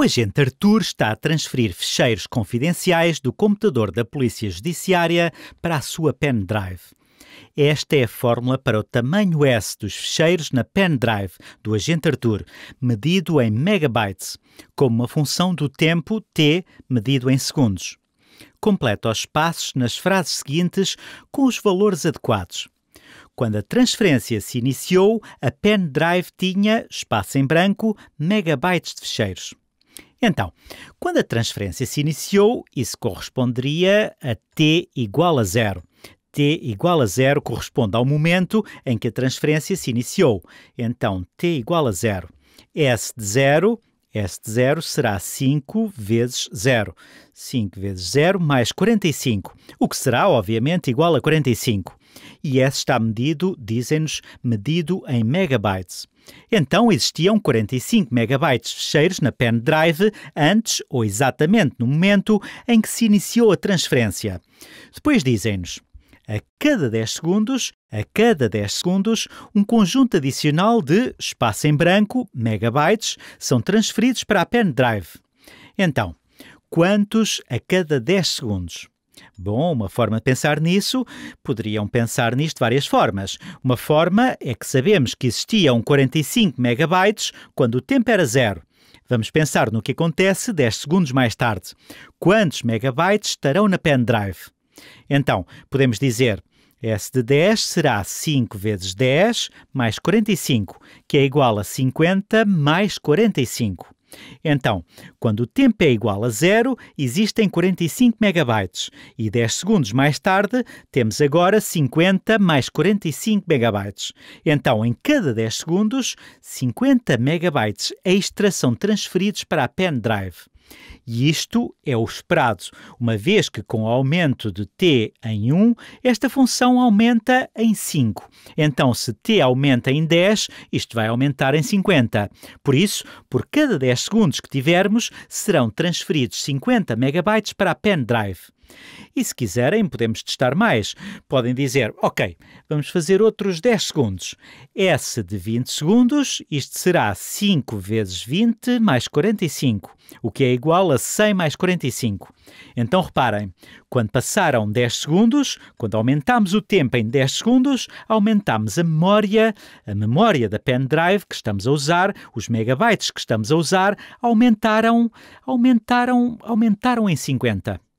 O agente Arthur está a transferir ficheiros confidenciais do computador da Polícia Judiciária para a sua pendrive. Esta é a fórmula para o tamanho S dos ficheiros na pendrive do agente Arthur, medido em megabytes, como uma função do tempo T, medido em segundos. Completa os passos nas frases seguintes com os valores adequados. Quando a transferência se iniciou, a pendrive tinha, espaço em branco, megabytes de ficheiros. Então, quando a transferência se iniciou, isso corresponderia a t igual a zero. t igual a zero corresponde ao momento em que a transferência se iniciou. Então, t igual a zero. S de zero S de zero será 5 vezes 0. 5 vezes 0 mais 45, o que será, obviamente, igual a 45. E S está medido, dizem-nos, medido em megabytes. Então existiam 45 megabytes fecheiros na pen drive antes ou exatamente no momento em que se iniciou a transferência. Depois dizem-nos: a cada 10 segundos, a cada 10 segundos, um conjunto adicional de espaço em branco, megabytes, são transferidos para a pen drive. Então, quantos a cada 10 segundos? Bom, uma forma de pensar nisso, poderiam pensar nisto de várias formas. Uma forma é que sabemos que existiam 45 megabytes quando o tempo era zero. Vamos pensar no que acontece 10 segundos mais tarde. Quantos megabytes estarão na pendrive? Então, podemos dizer S de 10 será 5 vezes 10 mais 45, que é igual a 50 mais 45. Então, quando o tempo é igual a zero, existem 45 megabytes e 10 segundos mais tarde temos agora 50 mais 45 megabytes. Então, em cada 10 segundos, 50 megabytes extra são transferidos para a pen drive. E isto é o esperado, uma vez que com o aumento de t em 1, esta função aumenta em 5. Então, se t aumenta em 10, isto vai aumentar em 50. Por isso, por cada 10 segundos que tivermos, serão transferidos 50 megabytes para a pendrive. E se quiserem, podemos testar mais. Podem dizer, ok, vamos fazer outros 10 segundos. S de 20 segundos, isto será 5 vezes 20 mais 45, o que é igual a 100 mais 45. Então reparem, quando passaram 10 segundos, quando aumentámos o tempo em 10 segundos, aumentámos a memória, a memória da pendrive que estamos a usar, os megabytes que estamos a usar, aumentaram, aumentaram, aumentaram em 50.